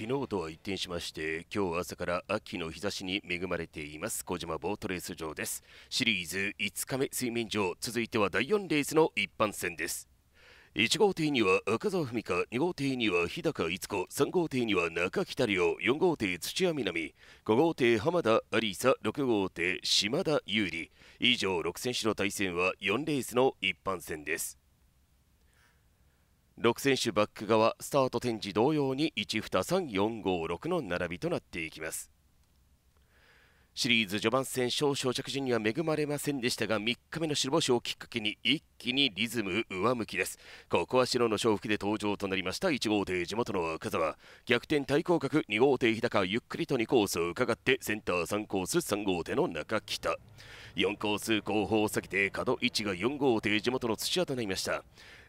昨日とは一転しまして今日朝から秋の日差しに恵まれています小島ボートレース場ですシリーズ5日目水面上続いては第4レースの一般戦です1号艇には赤澤文香、2号艇には日高逸子、3号艇には中北亮、4号艇土屋みなみ、5号艇浜田有沙、6号艇島田優里。以上6選手の対戦は4レースの一般戦です。6選手バック側、スタート展示同様に1、2、3、4、5、6の並びとなっていきます。シリーズ序盤戦少々着順には恵まれませんでしたが3日目の白星をきっかけに一気にリズム上向きですここは白の勝負機で登場となりました1号艇地元の赤澤逆転対抗格2号艇日高ゆっくりと2コースを伺ってセンター3コース3号艇の中北4コース後方を避けて角1が4号艇地元の土屋となりました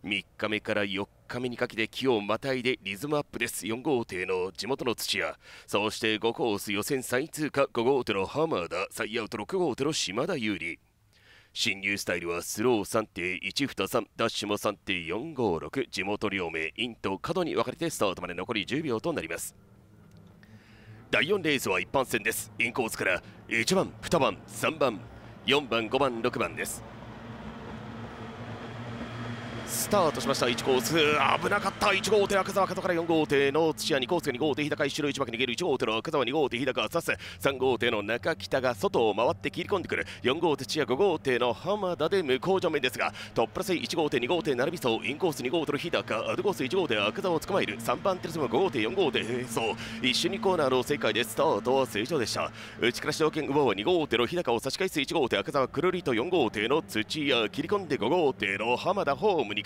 3日目から4日目にかけて木をまたいでリズムアップです4号艇の地元の土屋そして5コース予選3位通過5号艇の浜田イアウト6号艇の島田優利新入スタイルはスロー3.123ダッシュも3.456地元両名インと角に分かれてスタートまで残り10秒となります第4レースは一般戦ですインコースから1番2番3番4番5番6番ですスタートしました1コース危なかった1号艇赤澤加藤から4号艇の土屋2コース2号艇日高一周1枠逃げる1号艇の赤澤2号艇日高浅す3号艇の中北が外を回って切り込んでくる4号艇土屋5号艇の浜田で向こう正面ですがトップラス1号艇2号艇並びそうインコース2号艇の日高アドコース1号艇赤澤を捕まえる3番手の5号艇4号艇そう一緒にコーナーの正解でスタートは正常でした内から主導奪うは2号艇の日高を差し返す1号艇赤澤くるりと4号艇の土屋切り込んで5号艇の浜田ホームに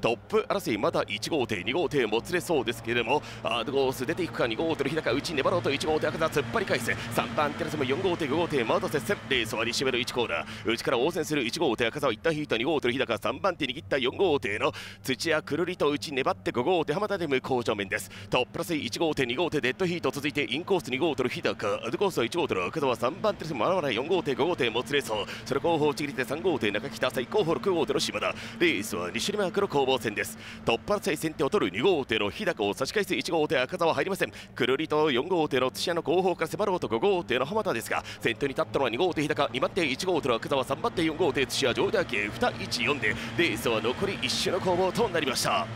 トップ争いまだ1号艇2号艇もつれそうですけれどもアードゴース出ていくか2号艇の日高内粘ろうと1号艇赤座突っ張り返す3番テラスも4号艇5号艇まだ接戦レースは西メの1コーナー内から応戦する1号艇赤座を一旦引いた2号艇の日高3番手握った4号艇の土屋くるりと内粘って5号艇浜田で向こう正面ですトップ争い1号艇2号艇デッドヒート続いてインコース2号艇の日高アードコースは1号艇の赤座は3番手ですまだまだ4号艇5号艇もつれそうそれ後方ちぎりて3号艇中北最後方6号艇の島田レースは西尻間枠の攻防戦です突破争い先手を取る2号手の日高を差し返す1号手赤澤入りませんくるりと4号手の土屋の後方から迫ろうと5号手の浜田ですが先頭に立ったのは2号手日高2番手1号手の赤沢3番手4号手土屋上田家214でレースは残り1周の攻防となりました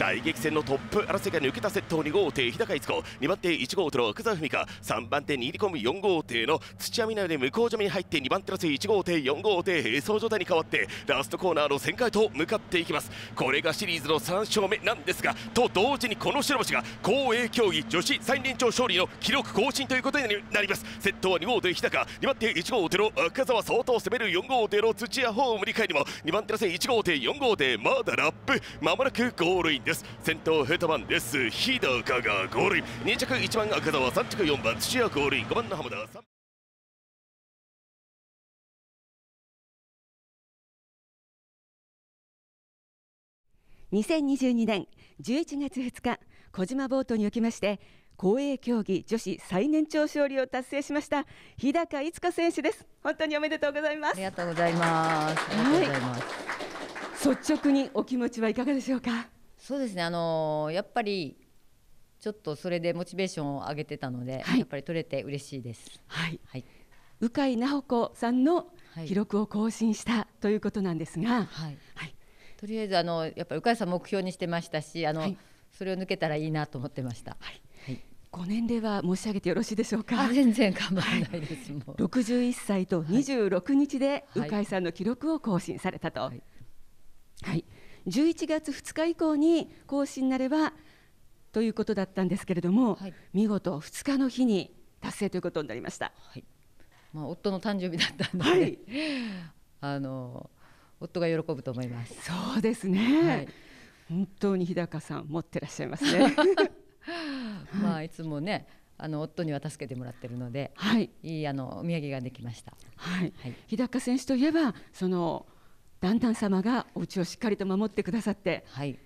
大激戦のトップ争いが抜けたセット2号艇日高逸子2番手1号艇の奥澤文香3番手に入り込む4号艇の土屋美奈で向こうジに入って2番手の1号艇4号艇並走状態に変わってラストコーナーの旋回と向かっていきますこれがシリーズの3勝目なんですがと同時にこの白星が公営競技女子最年長勝利の記録更新ということになりますセットは2号艇日高2番手1号艇の赤澤相当攻める4号艇の土屋ホームに帰りも2番手の1号艇4号艇まだラップまもなくゴールインですです先頭ヘタマンです日高が合輪2着1番赤澤3着4番土屋合輪5番の浜田32022年11月2日小島ボートにおきまして公営競技女子最年長勝利を達成しました日高いつ子選手です本当におめでとうございますありがとうございます、率直にお気持ちはいかがでしょうかそうですねあのやっぱりちょっとそれでモチベーションを上げてたので、はい、やっぱり取れて嬉しいです。はい、はい、鵜飼直子さんの記録を更新したということなんですが、はい、はい、とりあえずあのやっぱり鵜飼さん目標にしてましたし、あの、それを抜けたらいいなと思ってました。はい。ご年齢は申し上げてよろしいでしょうか。全然構わないです。も六十一歳と二十六日で鵜飼さんの記録を更新されたと。はい、はい11月2日以降に更新になればということだったんですけれども、はい、見事2日の日に達成ということになりました。はいまあ、夫の誕生日だったので、はい、あの夫が喜ぶと思います。そうですね。はい、本当に日高さん持ってらっしゃいますね。まあいつもね、あの夫には助けてもらってるので、はい、いいあのお土産ができました。はい、はい、日高選手といえばその旦那様がお家をしっかりと守ってくださって、はい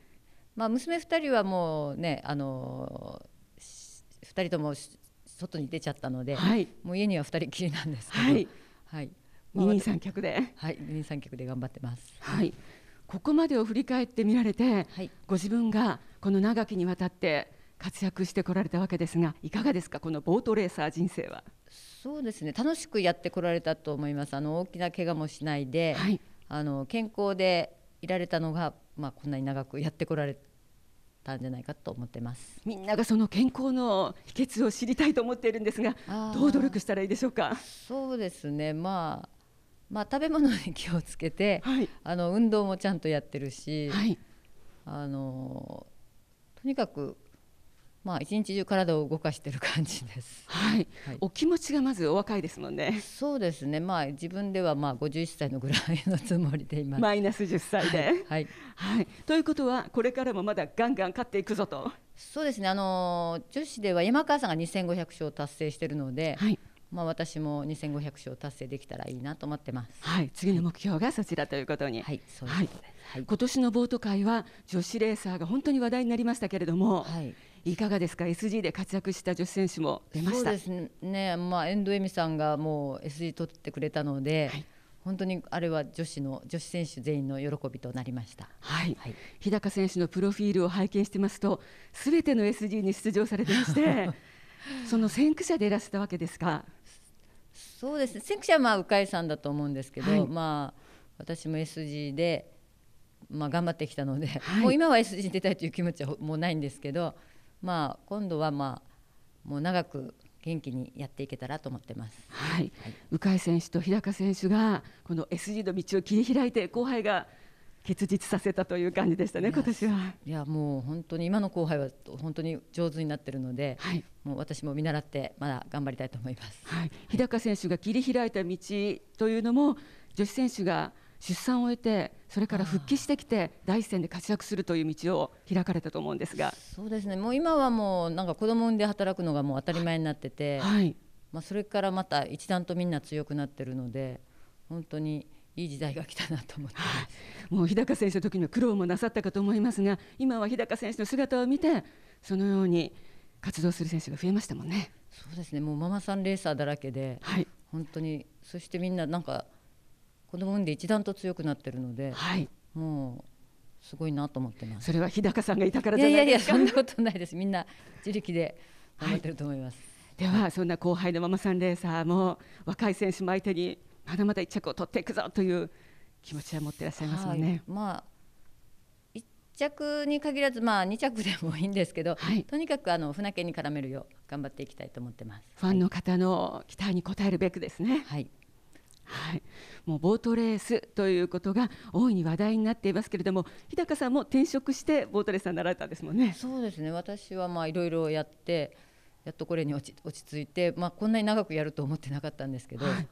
まあ、娘2人はもうねあの2人とも外に出ちゃったので、はい、もう家には2人きりなんですけど、はい、はい、二人三脚で、はい、二人三脚で頑張ってます。はい、ここまでを振り返ってみられて、はい、ご自分がこの長きにわたって活躍してこられたわけですがいかがですかこのボートレーサー人生はそうですね楽しくやってこられたと思いますあの大きな怪我もしないで、はい、あの健康でいられたのが、まあ、こんなに長くやってこられたんじゃないかと思ってますみんながその健康の秘訣を知りたいと思っているんですがどう努力したらいいでしょうかそうですね、まあ、まあ食べ物に気をつけて、はい、あの運動もちゃんとやってるし、はい、あのとにかくまあ一日中体を動かしてる感じです。はい。はい、お気持ちがまずお若いですもんね。そうですね。まあ自分ではまあ51歳のぐらいのつもりでいます。マイナス10歳で。はい。はい、ということはこれからもまだガンガン勝っていくぞと。そうですね。あの女子では山川さんが2500勝達成しているので。はい。まあ、私も2500勝達成できたらいいなと思ってます。はい、次の目標がそちらということに。はい、そうです、はい。はい、今年のボート会は女子レーサーが本当に話題になりましたけれども。はい。いかがですか SG で活躍した女子選手も出ましたそうですね、まあ、遠藤恵美さんがもう SG 取ってくれたので、はい、本当にあれは女子の女子選手全員の喜びとなりました、はい、はい、日高選手のプロフィールを拝見してますとすべての SG に出場されてまして その先駆者でいらしたわけですかそうですね先駆者はまあ鵜飼さんだと思うんですけど、はい、まあ私も SG でまあ、頑張ってきたので、はい、もう今は SG 出たいという気持ちはもうないんですけどまあ、今度は、まあ、もう長く元気にやっていけたらと思ってます、はい、はい、鵜飼選手と日高選手がこの SG の道を切り開いて後輩が結実させたという感じでしたね、今年は。いやもう本当に今の後輩は本当に上手になってるので、はい、もう私も見習ってまだ頑張りたいと思います。はい、日高選手が切り開いた道というのも女子選手が出産を終えてそれから復帰してきて第一線で活躍するという道を開かれたと思うんですがそうですねもう今はもうなんか子供産んで働くのがもう当たり前になってて、はい、はい、まあ、それからまた一段とみんな強くなってるので本当にいい時代が来たなと思って、はい、もう日高選手の時には苦労もなさったかと思いますが今は日高選手の姿を見てそのように活動する選手が増えましたもんね。そうですねもうママさんレーサーだらけで、はい、本当にそしてみんななんか子供産んで一段と強くなってるので、はい、もうすごいなと思ってますそれは日高さんがいたからじゃないですかいやいやそんなことないですみんな自力で頑張ってると思います、はい、ではそんな後輩のママさんレーサーも若い選手も相手にまだまだ一着を取っていくぞという気持ちは持っていらっしゃいますもんね、はい、まあ一着に限らず、まあ、二着でもいいんですけど、はい、とにかくあの船券に絡めるよう頑張っていきたいと思ってますファンの方の期待に応えるべくですね。はいはい、もうボートレースということが大いに話題になっていますけれども日高さんも転職してボートレースになられたんですもんね。そうですね私はまあいろいろやってやっとこれに落ち落ち着いて、まあ、こんなに長くやると思ってなかったんですけど、はい、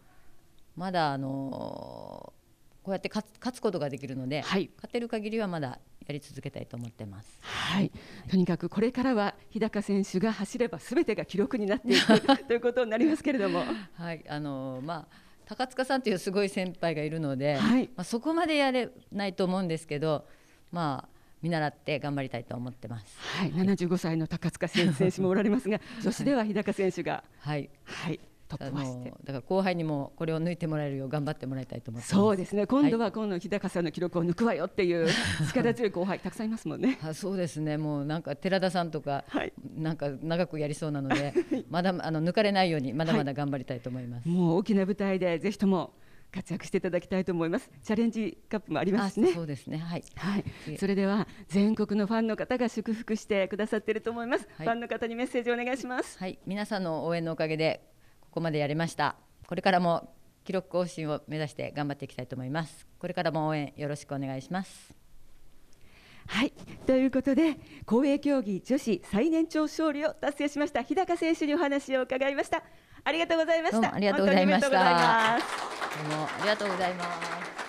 まだあのこうやって勝つことができるので、はい、勝てる限りはまだやり続けたいと思ってます。はい、はい、とにかくこれからは日高選手が走ればすべてが記録になっていく ということになりますけれども。はい、あのまあ高塚さんというすごい先輩がいるので、はい、まあ、そこまでやれないと思うんですけど、まあ、見習って頑張りたいと思ってます。はい、75歳の高塚選手もおられますが、女子では日高選手が。はい、はいあのだから後輩にもこれを抜いてもらえるよう頑張ってもらいたいと思ってそうですね今度は今度日高さんの記録を抜くわよっていう 力強い後輩たくさんいますもんねあそうですねもうなんか寺田さんとか、はい、なんか長くやりそうなので まだあの抜かれないようにまだまだ頑張りたいと思います、はい、もう大きな舞台でぜひとも活躍していただきたいと思います。チャレンジカップもありますね。そうですね。はい。はい。それでは全国のファンの方が祝福してくださっていると思います。はい、ファンの方にメッセージお願いします。はい。皆さんの応援のおかげでここまでやりましたこれからも記録更新を目指して頑張っていきたいと思いますこれからも応援よろしくお願いしますはいということで公営競技女子最年長勝利を達成しました日高選手にお話を伺いましたありがとうございましたありがとうございましたどうもありがとうございます